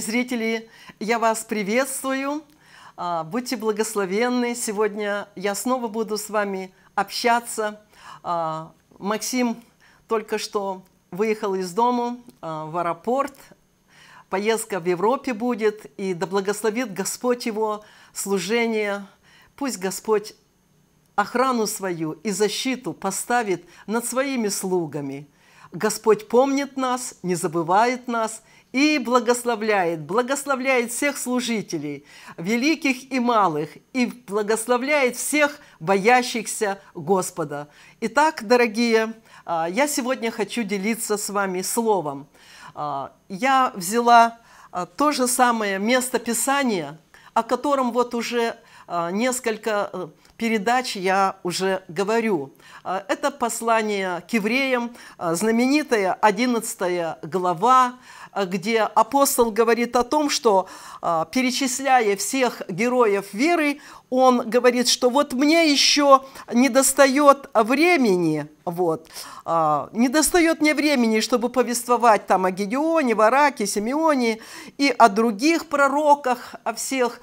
дорогие зрители, я вас приветствую. А, будьте благословенны. Сегодня я снова буду с вами общаться. А, Максим только что выехал из дома в аэропорт. Поездка в Европе будет, и да благословит Господь его служение. Пусть Господь охрану свою и защиту поставит над своими слугами. Господь помнит нас, не забывает нас – и благословляет, благословляет всех служителей, великих и малых, и благословляет всех боящихся Господа. Итак, дорогие, а, я сегодня хочу делиться с вами словом. А, я взяла а, то же самое место Писания, о котором вот уже несколько э, передач я уже говорю. Это послание к евреям, знаменитая 11 глава, Э, где апостол говорит о том, что э, перечисляя всех героев веры, он говорит, что вот мне еще не достает времени, вот, э, не достает мне времени, чтобы повествовать там о Гедеоне, Вараке, Симеоне и о других пророках, о всех,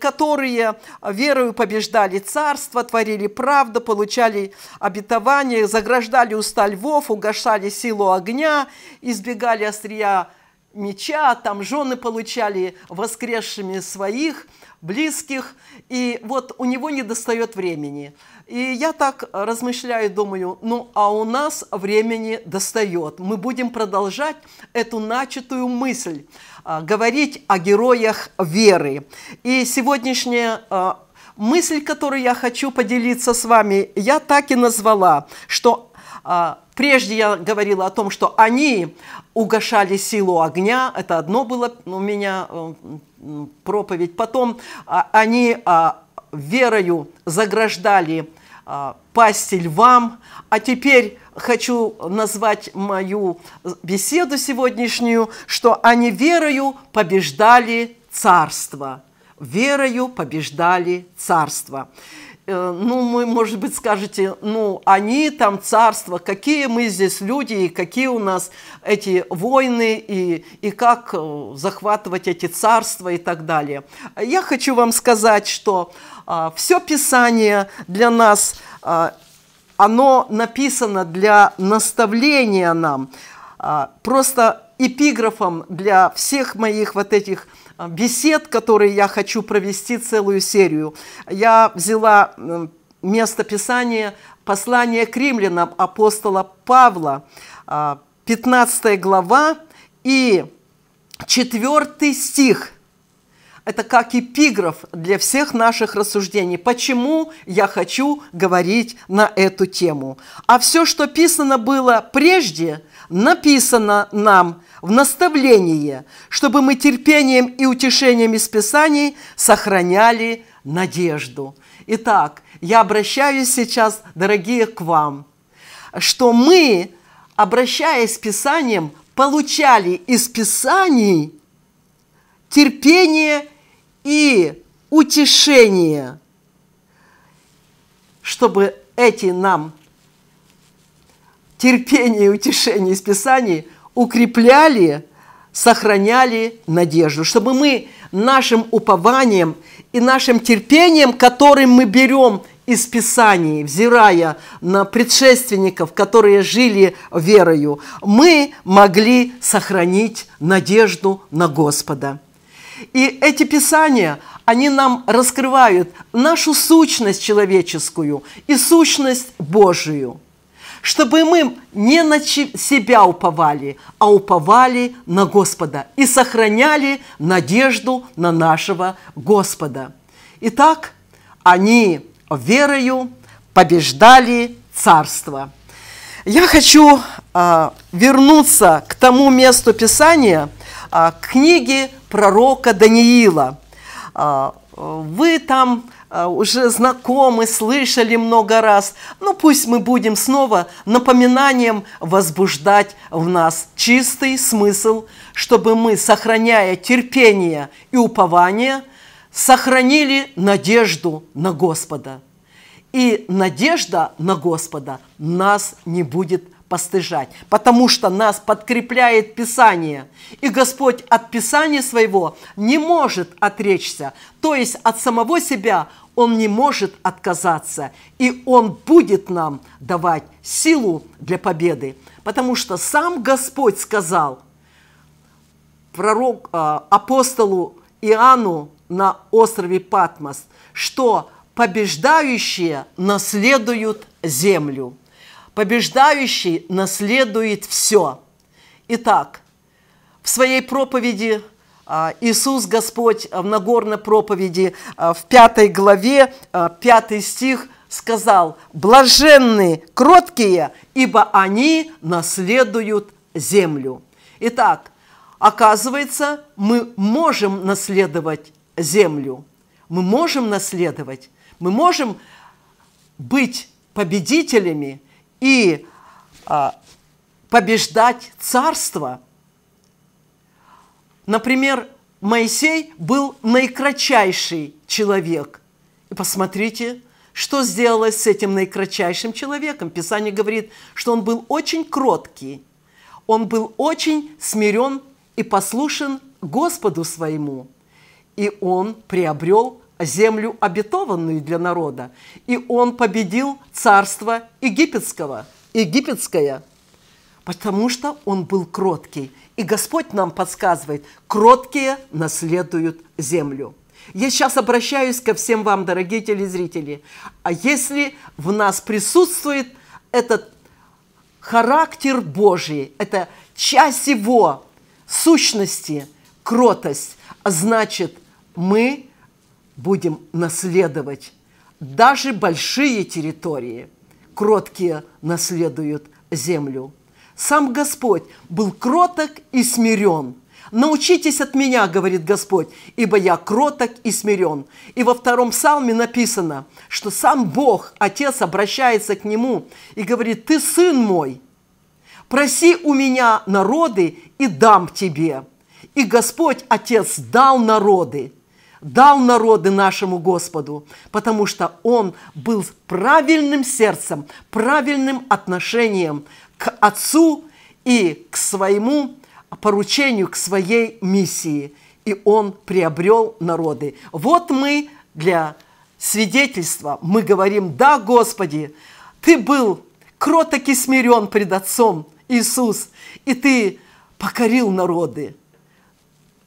которые верою побеждали царство, творили правду, получали обетование, заграждали уста львов, угошали силу огня, избегали острия меча, там жены получали воскресшими своих близких, и вот у него не достает времени. И я так размышляю, думаю, ну а у нас времени достает. Мы будем продолжать эту начатую мысль, а, говорить о героях веры. И сегодняшняя а, мысль, которую я хочу поделиться с вами, я так и назвала, что а, Прежде я говорила о том, что они угошали силу огня, это одно было у меня э, проповедь. Потом а, они а, верою заграждали а, пасти львам. А теперь хочу назвать мою э, беседу сегодняшнюю, что они верою побеждали царство. Верою побеждали царство. Э, ну, мы, может быть, скажете, ну, они там царство, какие мы здесь люди, и какие у нас эти войны, и, и как э, захватывать эти царства и так далее. Я хочу вам сказать, что а, все Писание для нас, а, оно написано для наставления нам, а, просто эпиграфом для всех моих вот этих Э, бесед, которые я хочу провести целую серию. Я взяла место Писания послания к римлянам апостола Павла, 15 э, глава и 4 стих. Это как эпиграф для всех наших рассуждений. Почему я хочу говорить на эту тему? А все, что писано было прежде, написано нам – в наставление, чтобы мы терпением и утешением из Писаний сохраняли надежду. Итак, я обращаюсь сейчас, дорогие, к вам, что мы, обращаясь к Писаниям, получали из Писаний терпение и утешение, чтобы эти нам терпение и утешение из Писаний – укрепляли, сохраняли надежду, чтобы мы нашим упованием и нашим терпением, которым мы берем из Писаний, взирая на предшественников, которые жили верою, мы могли сохранить надежду на Господа. И эти Писания, они нам раскрывают нашу сущность человеческую и сущность Божию – чтобы мы не на себя уповали, а уповали на Господа и сохраняли надежду на нашего Господа. Итак, они верою побеждали царство. Я хочу э, вернуться к тому месту Писания, э, к книге пророка Даниила. Э, вы там Э, уже знакомы, слышали много раз. Ну пусть мы будем снова напоминанием возбуждать в нас чистый смысл, чтобы мы, сохраняя терпение и упование, сохранили надежду на Господа. И надежда на Господа нас не будет постыжать, потому что нас подкрепляет Писание. И Господь от Писания своего не может отречься, то есть от самого себя он не может отказаться, и Он будет нам давать силу для победы. Потому что сам Господь сказал пророк, а, апостолу Иоанну на острове Патмос, что побеждающие наследуют землю – Побеждающий наследует все. Итак, в своей проповеди а, Иисус Господь в Нагорной проповеди а, в пятой главе, а, пятый стих сказал, Блаженные, кроткие, ибо они наследуют землю». Итак, оказывается, мы можем наследовать землю. Мы можем наследовать. Мы можем быть победителями – и а, побеждать царство. Например, Моисей был наикратчайший человек. И посмотрите, что сделалось с этим наикратчайшим человеком. Писание говорит, что он был очень кроткий, он был очень смирен и послушен Господу своему. И он приобрел землю обетованную для народа, и он победил царство египетского, египетское, потому что он был кроткий. И Господь нам подсказывает, кроткие наследуют землю. Я сейчас обращаюсь ко всем вам, дорогие телезрители. А если в нас присутствует этот характер Божий, это часть его сущности, кротость, значит, мы будем наследовать даже большие территории. Кроткие наследуют землю. Сам Господь был кроток и смирен. «Научитесь от меня, — говорит Господь, — ибо я кроток и смирен». И во втором псалме написано, что сам Бог, Отец, обращается к Нему и говорит, «Ты сын мой, проси у меня народы и дам тебе». И Господь, Отец, дал народы – дал народы нашему Господу, потому что он был правильным сердцем, правильным отношением к Отцу и к своему поручению, к своей миссии. И он приобрел народы. Вот мы для свидетельства, мы говорим, да, Господи, Ты был кроток и смирен пред Отцом, Иисус, и Ты покорил народы,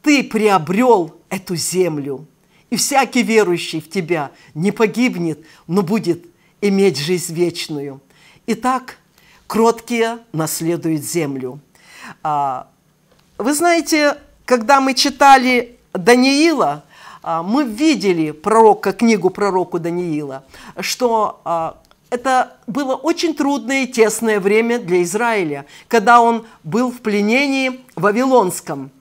Ты приобрел эту землю. И всякий верующий в тебя не погибнет, но будет иметь жизнь вечную. Итак, кроткие наследуют землю. А, вы знаете, когда мы читали Даниила, а, мы видели пророка, книгу пророку Даниила, что а, это было очень трудное и тесное время для Израиля, когда он был в пленении в Вавилонском –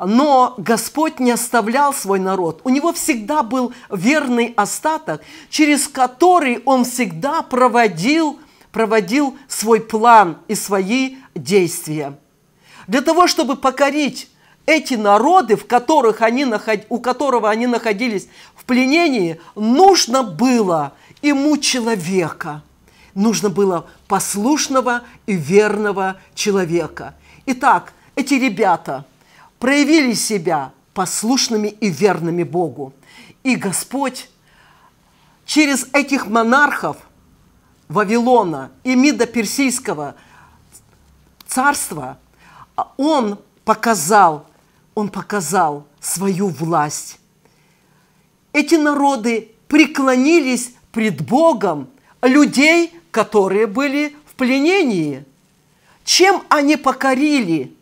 но Господь не оставлял свой народ. У него всегда был верный остаток, через который он всегда проводил, проводил свой план и свои действия. Для того, чтобы покорить эти народы, в которых они наход... у которого они находились в пленении, нужно было ему человека. Нужно было послушного и верного человека. Итак, эти ребята – проявили себя послушными и верными Богу. И Господь через этих монархов Вавилона и Мидо-Персийского царства а он показал, он показал свою власть. Эти народы преклонились пред Богом людей, которые были в пленении. Чем они покорили –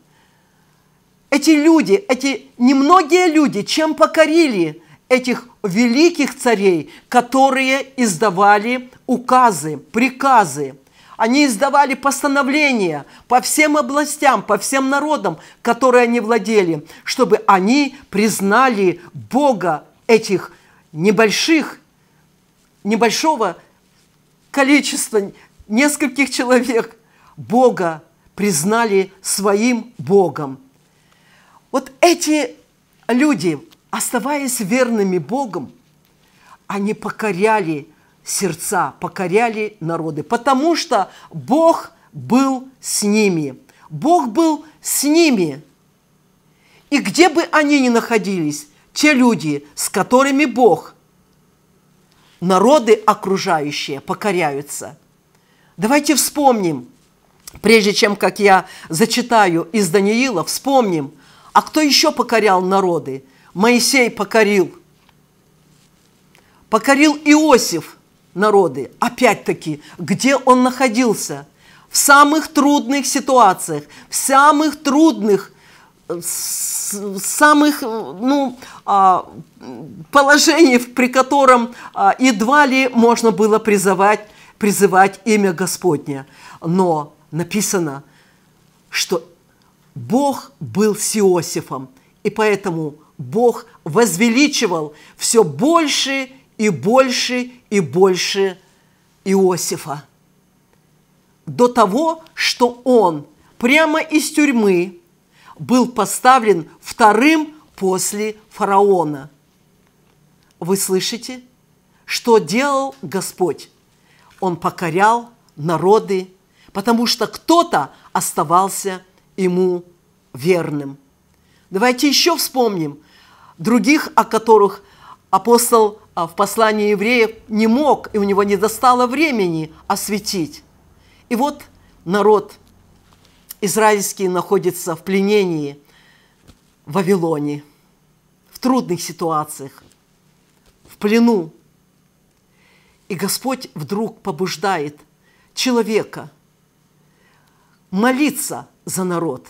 эти люди, эти немногие люди, чем покорили этих великих царей, которые издавали указы, приказы. Они издавали постановления по всем областям, по всем народам, которые они владели, чтобы они признали Бога этих небольших, небольшого количества, нескольких человек, Бога признали своим Богом. Вот эти люди, оставаясь верными Богом, они покоряли сердца, покоряли народы, потому что Бог был с ними. Бог был с ними. И где бы они ни находились, те люди, с которыми Бог, народы окружающие покоряются. Давайте вспомним, прежде чем как я зачитаю из Даниила, вспомним – а кто еще покорял народы? Моисей покорил. Покорил Иосиф народы. Опять-таки, где он находился? В самых трудных ситуациях, в самых трудных э, самых ну, а, положений, при котором а, едва ли можно было призывать, призывать имя Господне. Но написано, что Бог был с Иосифом, и поэтому Бог возвеличивал все больше и больше и больше Иосифа. До того, что он прямо из тюрьмы был поставлен вторым после фараона. Вы слышите, что делал Господь? Он покорял народы, потому что кто-то оставался ему верным. Давайте еще вспомним других, о которых апостол а, в послании евреев не мог, и у него не достало времени осветить. И вот народ израильский находится в пленении в Вавилоне, в трудных ситуациях, в плену. И Господь вдруг побуждает человека – молиться за народ.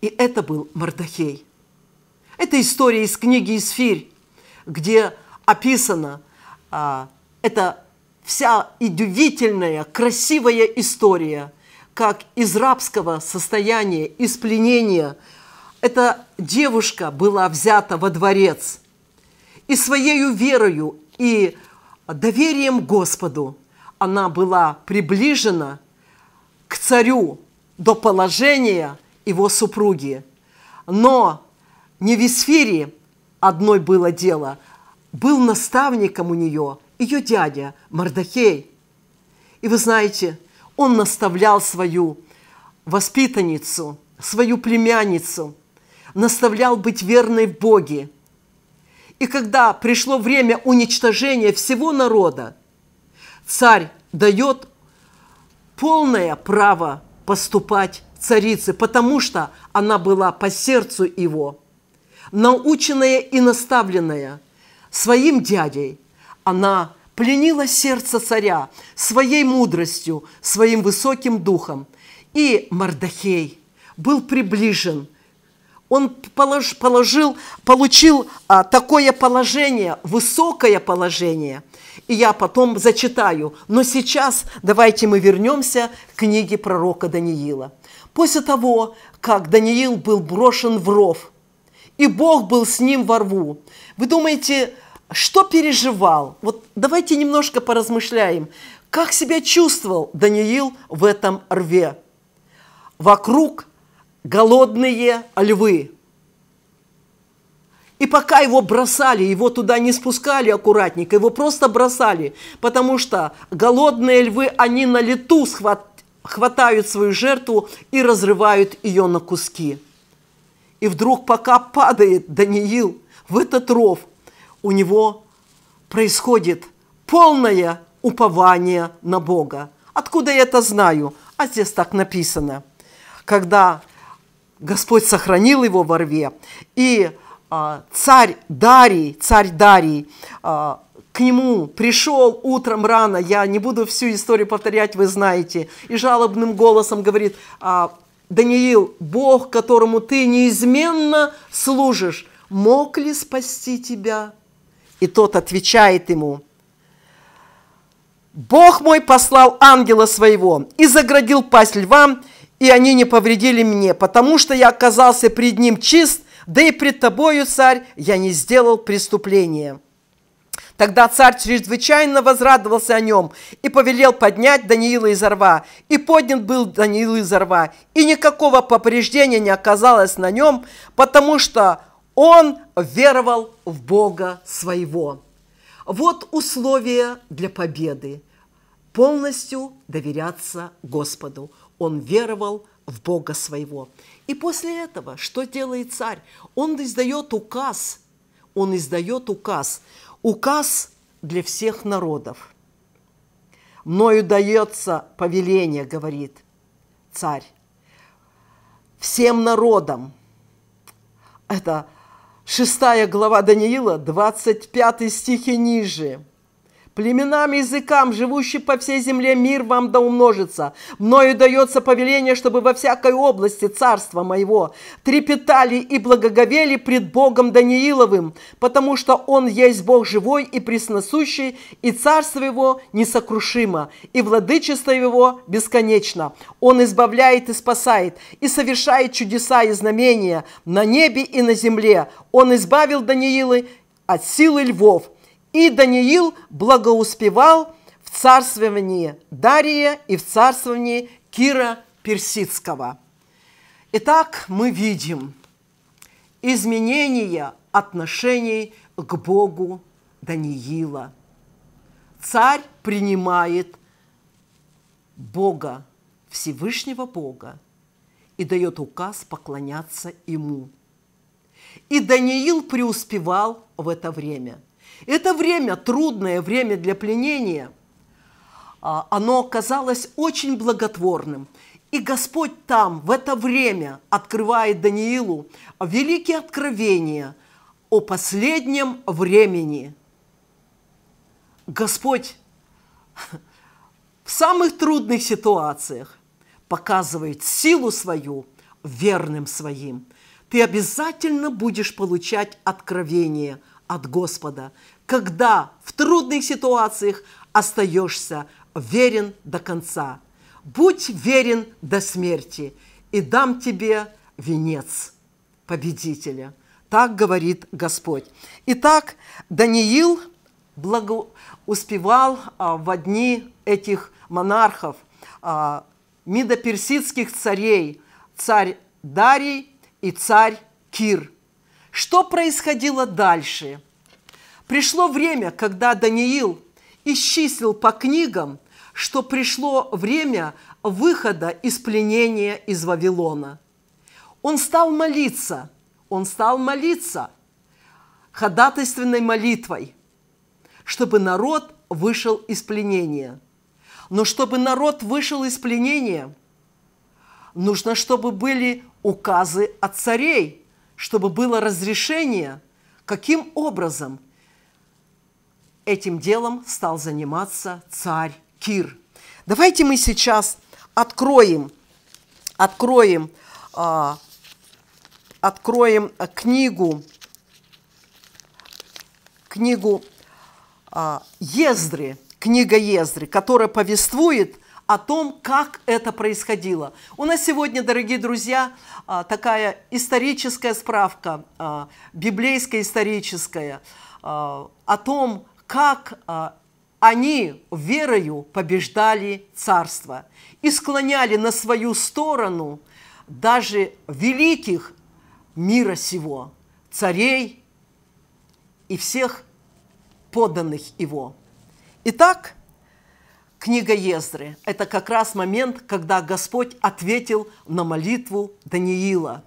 И это был Мардахей. Это история из книги «Исфирь», где описана а, эта вся удивительная, красивая история, как из рабского состояния, из пленения эта девушка была взята во дворец. И своей верою и доверием Господу она была приближена – к царю до положения его супруги. Но не в эсфире одной было дело. Был наставником у нее ее дядя Мардахей. И вы знаете, он наставлял свою воспитанницу, свою племянницу, наставлял быть верной в Боге. И когда пришло время уничтожения всего народа, царь дает полное право поступать царице, потому что она была по сердцу его. Наученная и наставленная своим дядей, она пленила сердце царя своей мудростью, своим высоким духом. И Мардахей был приближен. Он положил, получил а, такое положение, высокое положение – и я потом зачитаю. Но сейчас давайте мы вернемся к книге пророка Даниила. После того, как Даниил был брошен в ров, и Бог был с ним во рву, вы думаете, что переживал? Вот давайте немножко поразмышляем. Как себя чувствовал Даниил в этом рве? Вокруг голодные львы, и пока его бросали, его туда не спускали аккуратненько, его просто бросали, потому что голодные львы, они на лету схват, хватают свою жертву и разрывают ее на куски. И вдруг, пока падает Даниил в этот ров, у него происходит полное упование на Бога. Откуда я это знаю? А здесь так написано. Когда Господь сохранил его во рве, и а, царь Дарий, царь Дарий, а, к нему пришел утром рано, я не буду всю историю повторять, вы знаете, и жалобным голосом говорит, «А, Даниил, Бог, которому ты неизменно служишь, мог ли спасти тебя? И тот отвечает ему, Бог мой послал ангела своего и заградил пасть львам, и они не повредили мне, потому что я оказался пред ним чист, да и пред тобою, царь, я не сделал преступления». Тогда царь чрезвычайно возрадовался о нем и повелел поднять Даниила из рва. И поднят был Даниил из рва, и никакого повреждения не оказалось на нем, потому что он веровал в Бога своего. Вот условия для победы. Полностью доверяться Господу. Он веровал в Бога своего. И после этого что делает царь? Он издает указ. Он издает указ. Указ для всех народов. Мною дается повеление, говорит царь, всем народам. Это шестая глава Даниила, 25 стихи ниже – племенам и языкам, живущим по всей земле, мир вам да умножится. Мною дается повеление, чтобы во всякой области царства моего трепетали и благоговели пред Богом Данииловым, потому что Он есть Бог живой и пресносущий, и царство Его несокрушимо, и владычество Его бесконечно. Он избавляет и спасает, и совершает чудеса и знамения на небе и на земле. Он избавил Даниилы от силы львов, и Даниил благоуспевал в царствовании Дария и в царствовании Кира Персидского. Итак, мы видим изменение отношений к Богу Даниила. Царь принимает Бога, Всевышнего Бога, и дает указ поклоняться Ему. И Даниил преуспевал в это время – это время, трудное время для пленения, а, оно оказалось очень благотворным. И Господь там, в это время, открывает Даниилу великие откровения о последнем времени. Господь в самых трудных ситуациях показывает силу свою верным своим. Ты обязательно будешь получать откровение – от Господа когда в трудных ситуациях остаешься верен до конца. Будь верен до смерти, и дам тебе венец победителя. Так говорит Господь. Итак, Даниил благо... успевал а, в одни этих монархов, а, мидоперсидских царей, царь Дарий и царь Кир. Что происходило дальше? Пришло время, когда Даниил исчислил по книгам, что пришло время выхода из пленения из Вавилона. Он стал молиться, он стал молиться ходатайственной молитвой, чтобы народ вышел из пленения. Но чтобы народ вышел из пленения, нужно, чтобы были указы от царей, чтобы было разрешение. Каким образом – этим делом стал заниматься царь Кир. Давайте мы сейчас откроем, откроем, э, откроем книгу, книгу э, Ездры, книга Ездры, которая повествует о том, как это происходило. У нас сегодня, дорогие друзья, а, такая историческая справка, библейская историческая, о том, как а, они верою побеждали царство и склоняли на свою сторону даже великих мира сего, царей и всех подданных его. Итак, книга Ездры – это как раз момент, когда Господь ответил на молитву Даниила.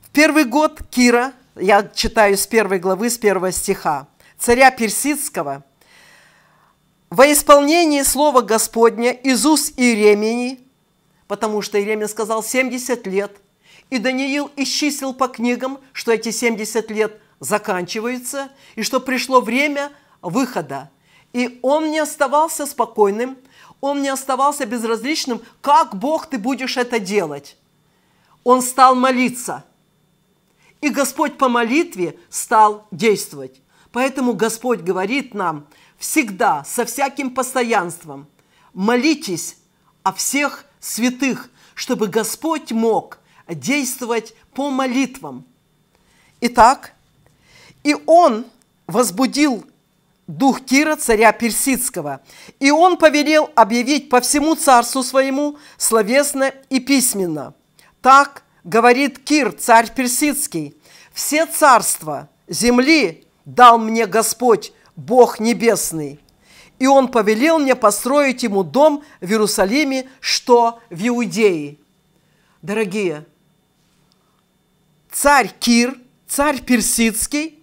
В первый год Кира, я читаю с первой главы, с первого стиха, царя Персидского, во исполнении слова Господня из уст Иеремии, потому что Иеремия сказал 70 лет, и Даниил исчислил по книгам, что эти 70 лет заканчиваются, и что пришло время выхода. И он не оставался спокойным, он не оставался безразличным, как Бог ты будешь это делать. Он стал молиться. И Господь по молитве стал действовать. Поэтому Господь говорит нам всегда, со всяким постоянством, молитесь о всех святых, чтобы Господь мог действовать по молитвам. Итак, и он возбудил дух Кира, царя Персидского. И он повелел объявить по всему царству своему словесно и письменно. Так говорит Кир, царь Персидский, все царства земли дал мне Господь, Бог Небесный. И Он повелел мне построить Ему дом в Иерусалиме, что в Иудее. Дорогие, царь Кир, царь персидский,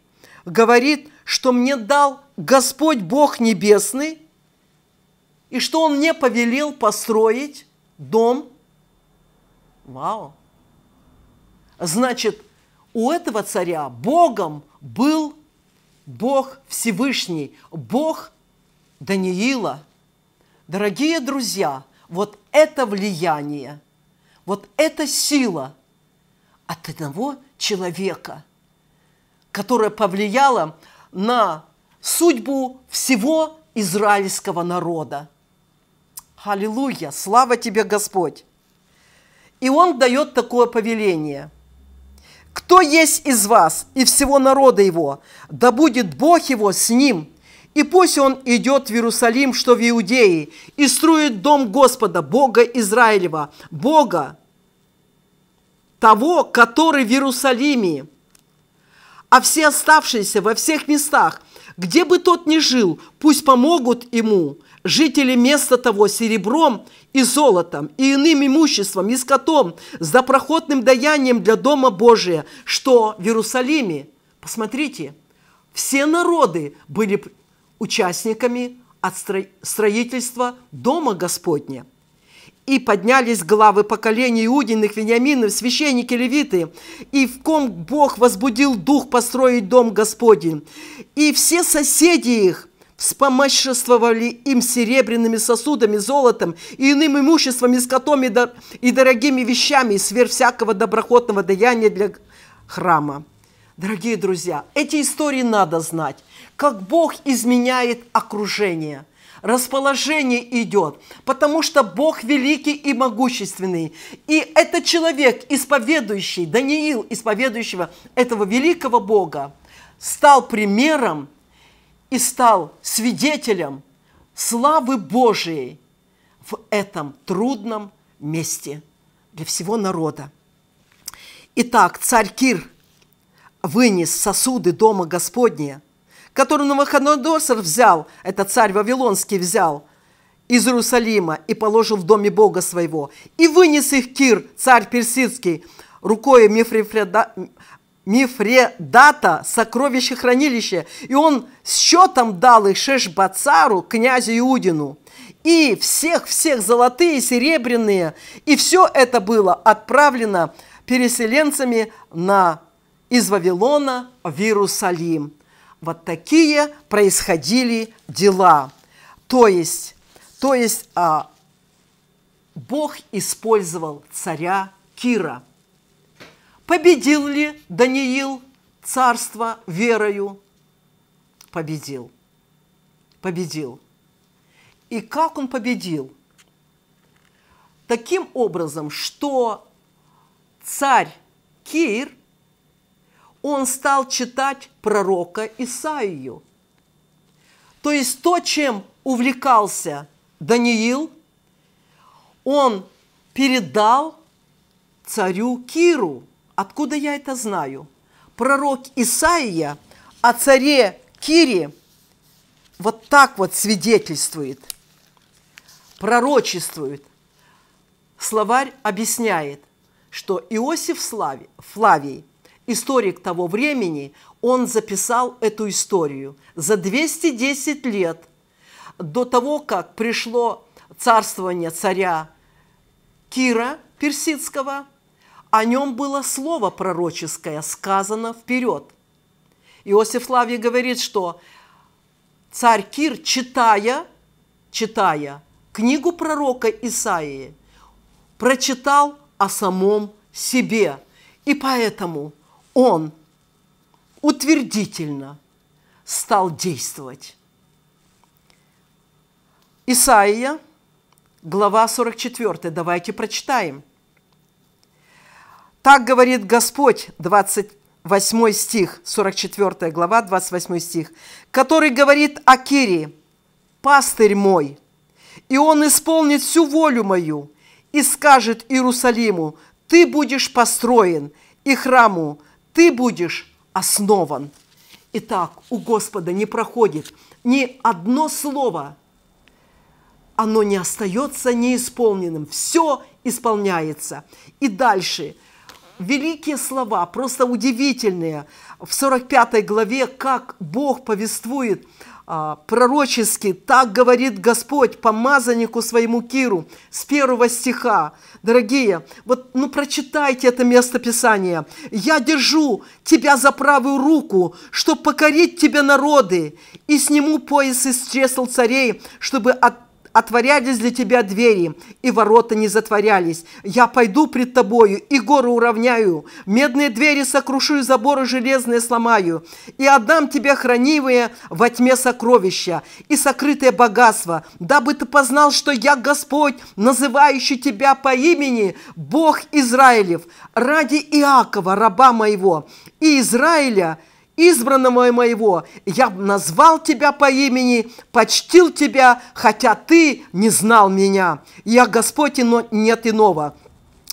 говорит, что мне дал Господь Бог Небесный, и что Он мне повелел построить дом. Вау! Значит, у этого царя Богом был Бог Всевышний, Бог Даниила. Дорогие друзья, вот это влияние, вот эта сила от одного человека, которая повлияла на судьбу всего израильского народа. Аллилуйя! Слава тебе, Господь! И он дает такое повеление – кто есть из вас и всего народа его, да будет Бог его с ним, и пусть он идет в Иерусалим, что в иудеи, и строит дом Господа, Бога Израилева, Бога, того, который в Иерусалиме, а все оставшиеся во всех местах, где бы тот ни жил, пусть помогут ему жители места того серебром и золотом, и иным имуществом, и скотом, за проходным даянием для Дома Божия, что в Иерусалиме, посмотрите, все народы были участниками от строительства Дома Господня. И поднялись главы поколений Иудиных, Вениаминов, священники, левиты, и в ком Бог возбудил дух построить дом Господень. И все соседи их – вспомоществовали им серебряными сосудами, золотом и иным имуществом, и скотом, и, дор- и дорогими вещами, и сверх всякого доброхотного даяния для храма. Дорогие друзья, эти истории надо знать, как Бог изменяет окружение – расположение идет, потому что Бог великий и могущественный. И этот человек, исповедующий, Даниил, исповедующего этого великого Бога, стал примером и стал свидетелем славы Божией в этом трудном месте для всего народа. Итак, царь Кир вынес сосуды дома Господня, который Навуходоносор взял, это царь Вавилонский взял – из Иерусалима и положил в доме Бога своего. И вынес их Кир, царь персидский, рукой Мефрефреда, Мифредата, сокровище хранилище, и он счетом дал их Шешбацару, князю Иудину. И всех-всех золотые, серебряные, и все это было отправлено переселенцами на, из Вавилона в Иерусалим. Вот такие происходили дела. То есть, то есть а, Бог использовал царя Кира – Победил ли Даниил царство верою? Победил. Победил. И как он победил? Таким образом, что царь Кир, он стал читать пророка Исаию. То есть то, чем увлекался Даниил, он передал царю Киру – Откуда я это знаю? Пророк Исаия о царе Кире вот так вот свидетельствует, пророчествует. Словарь объясняет, что Иосиф Слави, Флавий, историк того времени, он записал эту историю за 210 лет до того, как пришло царствование царя Кира Персидского – о нем было слово пророческое, сказано вперед. Иосиф Славий говорит, что царь Кир, читая, читая книгу пророка Исаии, прочитал о самом себе. И поэтому он утвердительно стал действовать. Исаия, глава 44, давайте прочитаем. Так говорит Господь, 28 стих, 44 глава, 28 стих, который говорит о Кире, пастырь мой, и он исполнит всю волю мою, и скажет Иерусалиму, ты будешь построен, и храму ты будешь основан. Итак, у Господа не проходит ни одно слово, оно не остается неисполненным, все исполняется. И дальше – великие слова, просто удивительные. В 45 главе, как Бог повествует а, пророчески, так говорит Господь помазаннику своему Киру с первого стиха. Дорогие, вот ну прочитайте это место Писания. «Я держу тебя за правую руку, чтобы покорить тебе народы, и сниму пояс из чресл царей, чтобы от Отворялись для тебя двери, и ворота не затворялись. Я пойду пред тобою, и горы уравняю. Медные двери сокрушу, и заборы железные сломаю. И отдам тебе хранивые во тьме сокровища и сокрытые богатства, дабы ты познал, что я Господь, называющий тебя по имени, Бог Израилев, ради Иакова, раба моего, и Израиля – избранного моего, я назвал тебя по имени, почтил тебя, хотя ты не знал меня. Я Господь, и нет иного.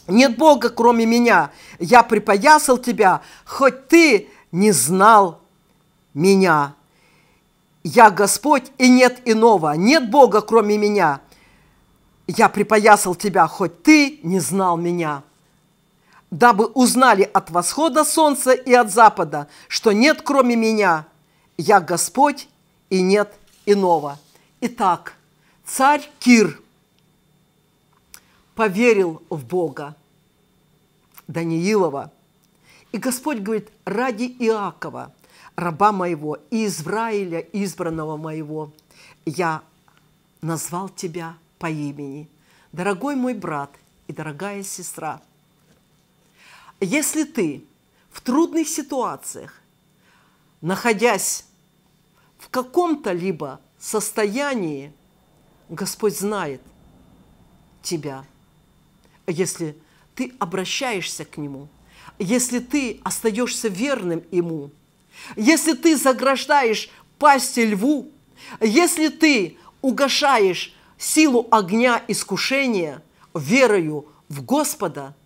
Нет Бога, кроме меня. Я припоясал тебя, хоть ты не знал меня. Я Господь, и нет иного. Нет Бога, кроме меня. Я припоясал тебя, хоть ты не знал меня дабы узнали от восхода солнца и от запада, что нет кроме меня, я Господь и нет иного. Итак, царь Кир поверил в Бога Даниилова. И Господь говорит, ради Иакова, раба моего, и Израиля, избранного моего, я назвал тебя по имени. Дорогой мой брат и дорогая сестра – если ты в трудных ситуациях, находясь в каком-то либо состоянии, Господь знает тебя. Если ты обращаешься к Нему, если ты остаешься верным Ему, если ты заграждаешь пасти льву, если ты угошаешь силу огня искушения верою в Господа –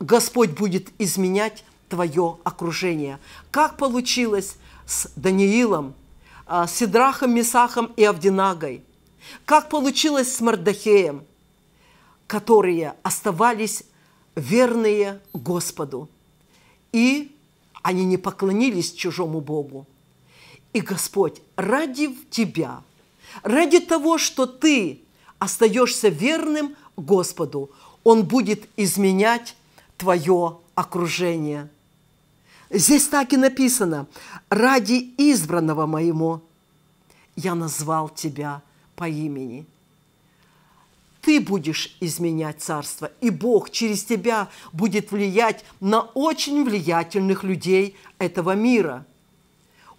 Господь будет изменять твое окружение. Как получилось с Даниилом, а, с Сидрахом, Месахом и Авдинагой? Как получилось с Мардахеем, которые оставались верные Господу? И они не поклонились чужому Богу. И Господь, ради тебя, ради того, что ты остаешься верным Господу, Он будет изменять твое окружение. Здесь так и написано. Ради избранного моему я назвал тебя по имени. Ты будешь изменять царство, и Бог через тебя будет влиять на очень влиятельных людей этого мира.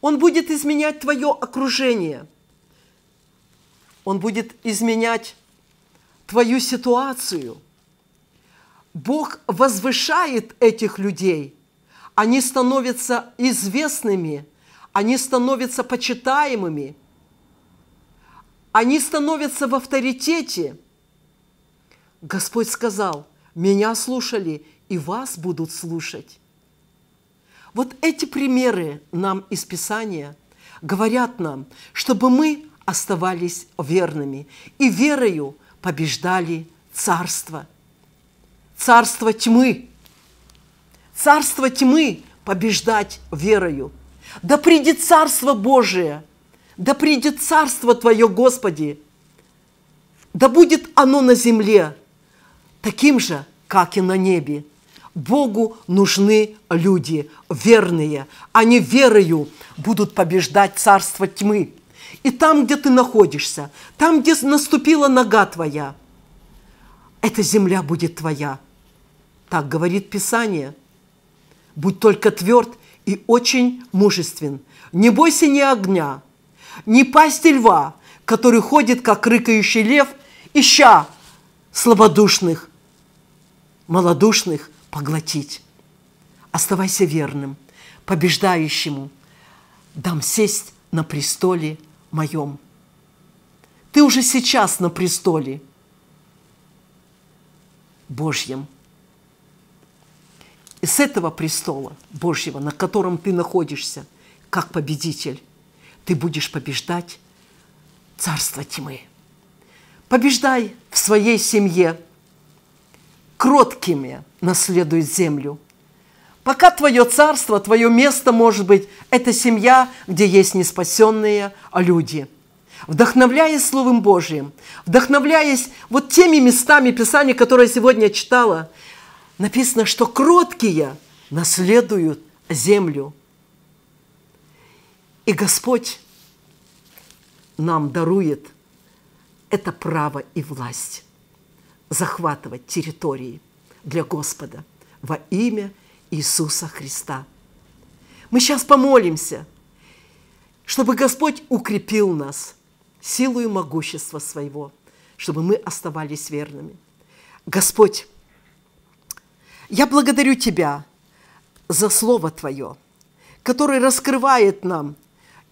Он будет изменять твое окружение. Он будет изменять твою ситуацию – Бог возвышает этих людей. Они становятся известными, они становятся почитаемыми, они становятся в авторитете. Господь сказал, меня слушали, и вас будут слушать. Вот эти примеры нам из Писания говорят нам, чтобы мы оставались верными и верою побеждали царство – царство тьмы. Царство тьмы побеждать верою. Да придет Царство Божие, да придет Царство Твое, Господи, да будет оно на земле таким же, как и на небе. Богу нужны люди верные. Они верою будут побеждать царство тьмы. И там, где ты находишься, там, где наступила нога твоя, эта земля будет твоя – так говорит Писание. Будь только тверд и очень мужествен. Не бойся ни огня, ни пасти льва, который ходит, как рыкающий лев, ища слабодушных, малодушных поглотить. Оставайся верным, побеждающему. Дам сесть на престоле моем. Ты уже сейчас на престоле Божьем. И с этого престола Божьего, на котором ты находишься, как победитель, ты будешь побеждать царство тьмы. Побеждай в своей семье. Кроткими наследуй землю. Пока твое царство, твое место, может быть, это семья, где есть не спасенные, а люди. Вдохновляясь Словом Божьим, вдохновляясь вот теми местами Писания, которые я сегодня читала – написано, что кроткие наследуют землю. И Господь нам дарует это право и власть захватывать территории для Господа во имя Иисуса Христа. Мы сейчас помолимся, чтобы Господь укрепил нас силу и могущество своего, чтобы мы оставались верными. Господь, я благодарю Тебя за Слово Твое, которое раскрывает нам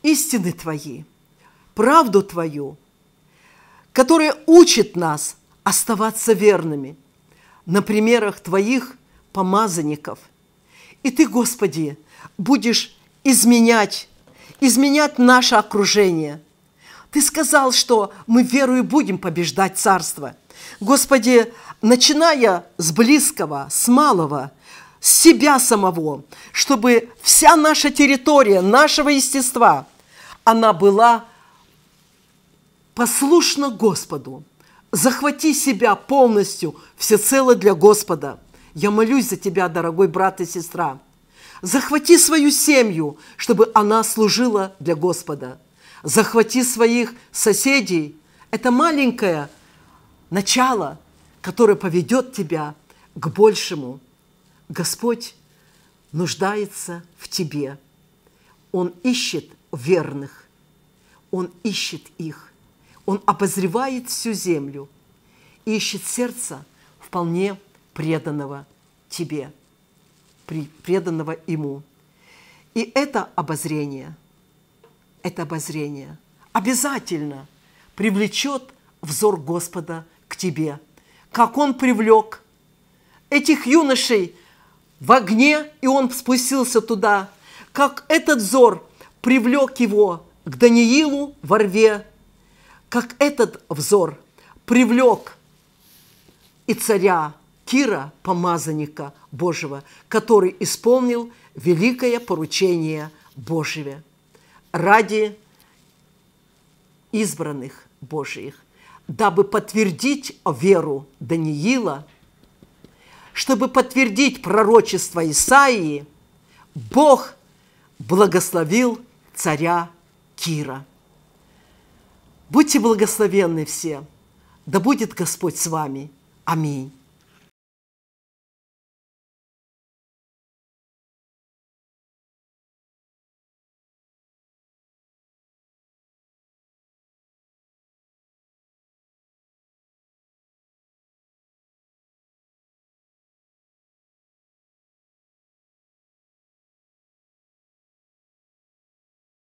истины Твои, правду Твою, которое учит нас оставаться верными на примерах Твоих помазанников. И Ты, Господи, будешь изменять, изменять наше окружение. Ты сказал, что мы верою будем побеждать Царство – Господи, начиная с близкого, с малого, с себя самого, чтобы вся наша территория нашего естества, она была послушна Господу. Захвати себя полностью, всецело для Господа. Я молюсь за тебя, дорогой брат и сестра. Захвати свою семью, чтобы она служила для Господа. Захвати своих соседей. Это маленькое – начало, которое поведет тебя к большему. Господь нуждается в тебе. Он ищет верных. Он ищет их. Он обозревает всю землю и ищет сердце вполне преданного тебе, преданного ему. И это обозрение, это обозрение обязательно привлечет взор Господа к тебе, как он привлек этих юношей в огне, и он спустился туда, как этот взор привлек его к Даниилу во рве, как этот взор привлек и царя Кира, помазанника Божьего, который исполнил великое поручение Божье ради избранных Божьих дабы подтвердить веру Даниила, чтобы подтвердить пророчество Исаии, Бог благословил царя Кира. Будьте благословенны все, да будет Господь с вами. Аминь.